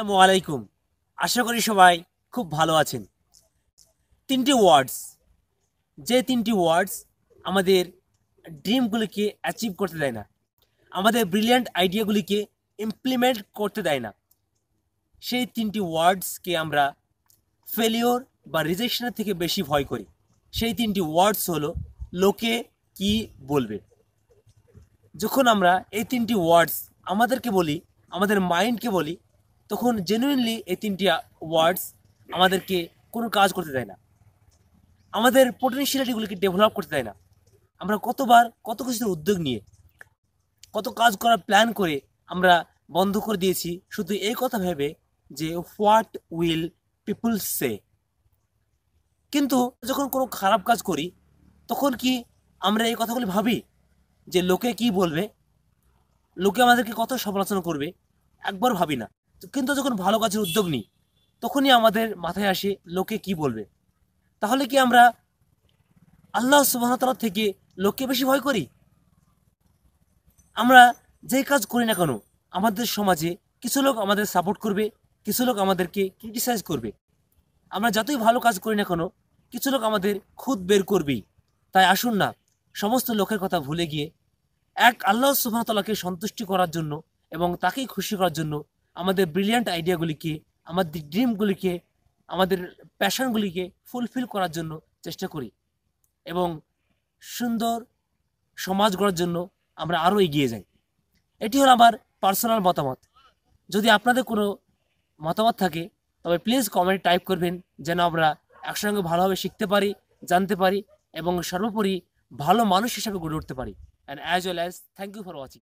আলাইকুম আশা করি সবাই খুব ভালো আছেন তিনটি ওয়ার্ডস যে তিনটি ওয়ার্ডস আমাদের ড্রিমগুলিকে অ্যাচিভ করতে দেয় না আমাদের ব্রিলিয়ান্ট আইডিয়াগুলিকে ইমপ্লিমেন্ট করতে দেয় না সেই তিনটি ওয়ার্ডসকে আমরা ফেলিওর বা রিজেকশনের থেকে বেশি ভয় করি সেই তিনটি ওয়ার্ডস হলো লোকে কি বলবে যখন আমরা এই তিনটি ওয়ার্ডস আমাদেরকে বলি আমাদের মাইন্ডকে বলি তখন জেনুইনলি এই তিনটি ওয়ার্ডস আমাদেরকে কোনো কাজ করতে দেয় না আমাদের পটেনশিয়ালিটিগুলিকে ডেভেলপ করতে দেয় না আমরা কতবার কত কিছুর উদ্যোগ নিয়ে কত কাজ করার প্ল্যান করে আমরা বন্ধ করে দিয়েছি শুধু এই কথা ভেবে যে হোয়াট উইল পিপুল সে কিন্তু যখন কোনো খারাপ কাজ করি তখন কি আমরা এই কথাগুলি ভাবি যে লোকে কি বলবে লোকে আমাদেরকে কত সমালোচনা করবে একবার ভাবি না কিন্তু যখন ভালো কাজের উদ্যোগ নিই তখনই আমাদের মাথায় আসে লোকে কি বলবে তাহলে কি আমরা আল্লাহ সুবাহতলা থেকে লোককে বেশি ভয় করি আমরা যে কাজ করি না কেন আমাদের সমাজে কিছু লোক আমাদের সাপোর্ট করবে কিছু লোক আমাদেরকে ক্রিটিসাইজ করবে আমরা যতই ভালো কাজ করি না কেন কিছু লোক আমাদের খুদ বের করবেই তাই আসুন না সমস্ত লোকের কথা ভুলে গিয়ে এক আল্লাহ সুবাহতলাকে সন্তুষ্টি করার জন্য এবং তাকেই খুশি করার জন্য আমাদের ব্রিলিয়ান্ট আইডিয়াগুলিকে আমাদের ড্রিমগুলিকে আমাদের প্যাশনগুলিকে ফুলফিল করার জন্য চেষ্টা করি এবং সুন্দর সমাজ গড়ার জন্য আমরা আরও এগিয়ে যাই এটি হলো আমার পার্সোনাল মতামত যদি আপনাদের কোনো মতামত থাকে তবে প্লিজ কমেন্ট টাইপ করবেন যেন আমরা একসঙ্গে ভালোভাবে শিখতে পারি জানতে পারি এবং সর্বোপরি ভালো মানুষ হিসাবে গড়ে উঠতে পারি and as well as thank you for watching